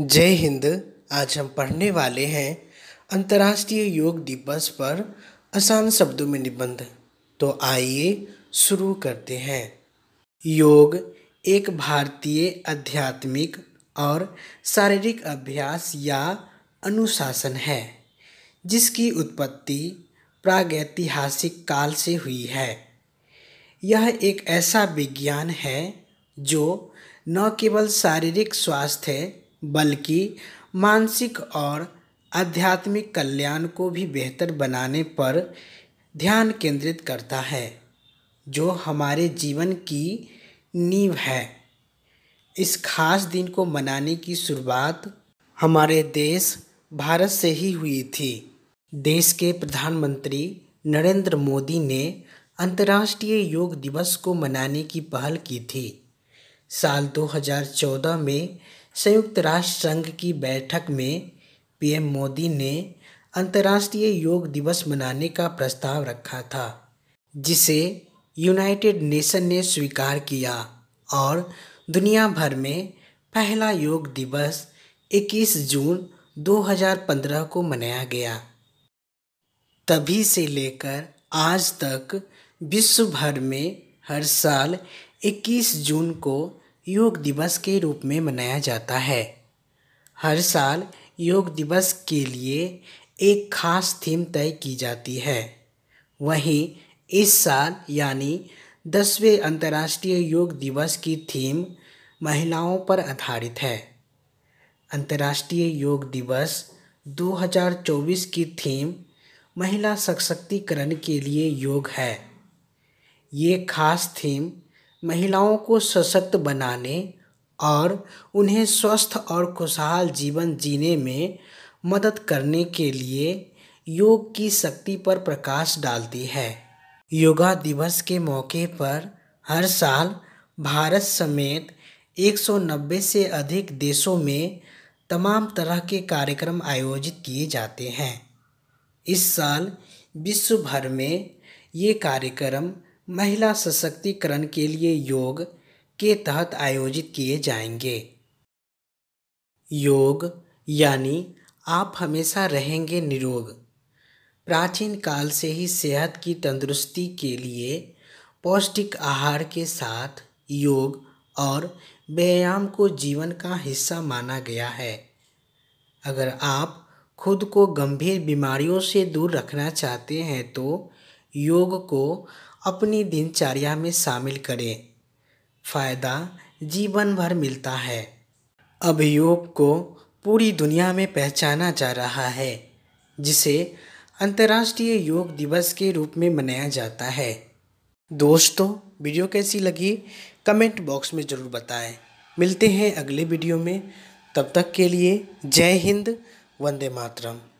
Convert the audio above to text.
जय हिंद आज हम पढ़ने वाले हैं अंतर्राष्ट्रीय योग दिवस पर आसान शब्दों में निबंध तो आइए शुरू करते हैं योग एक भारतीय आध्यात्मिक और शारीरिक अभ्यास या अनुशासन है जिसकी उत्पत्ति प्रागैतिहासिक काल से हुई है यह एक ऐसा विज्ञान है जो न केवल शारीरिक स्वास्थ्य बल्कि मानसिक और आध्यात्मिक कल्याण को भी बेहतर बनाने पर ध्यान केंद्रित करता है जो हमारे जीवन की नींव है इस खास दिन को मनाने की शुरुआत हमारे देश भारत से ही हुई थी देश के प्रधानमंत्री नरेंद्र मोदी ने अंतर्राष्ट्रीय योग दिवस को मनाने की पहल की थी साल 2014 में संयुक्त राष्ट्र संघ की बैठक में पीएम मोदी ने अंतर्राष्ट्रीय योग दिवस मनाने का प्रस्ताव रखा था जिसे यूनाइटेड नेशन ने स्वीकार किया और दुनिया भर में पहला योग दिवस 21 जून 2015 को मनाया गया तभी से लेकर आज तक विश्व भर में हर साल 21 जून को योग दिवस के रूप में मनाया जाता है हर साल योग दिवस के लिए एक खास थीम तय की जाती है वहीं इस साल यानी दसवें अंतर्राष्ट्रीय योग दिवस की थीम महिलाओं पर आधारित है अंतर्राष्ट्रीय योग दिवस 2024 की थीम महिला सशक्तिकरण के लिए योग है ये खास थीम महिलाओं को सशक्त बनाने और उन्हें स्वस्थ और खुशहाल जीवन जीने में मदद करने के लिए योग की शक्ति पर प्रकाश डालती है योगा दिवस के मौके पर हर साल भारत समेत 190 से अधिक देशों में तमाम तरह के कार्यक्रम आयोजित किए जाते हैं इस साल विश्व भर में ये कार्यक्रम महिला सशक्तिकरण के लिए योग के तहत आयोजित किए जाएंगे योग यानी आप हमेशा रहेंगे निरोग प्राचीन काल से ही सेहत की तंदुरुस्ती के लिए पौष्टिक आहार के साथ योग और व्यायाम को जीवन का हिस्सा माना गया है अगर आप खुद को गंभीर बीमारियों से दूर रखना चाहते हैं तो योग को अपनी दिनचर्या में शामिल करें फायदा जीवन भर मिलता है अब योग को पूरी दुनिया में पहचाना जा रहा है जिसे अंतर्राष्ट्रीय योग दिवस के रूप में मनाया जाता है दोस्तों वीडियो कैसी लगी कमेंट बॉक्स में ज़रूर बताएं मिलते हैं अगले वीडियो में तब तक के लिए जय हिंद वंदे मातरम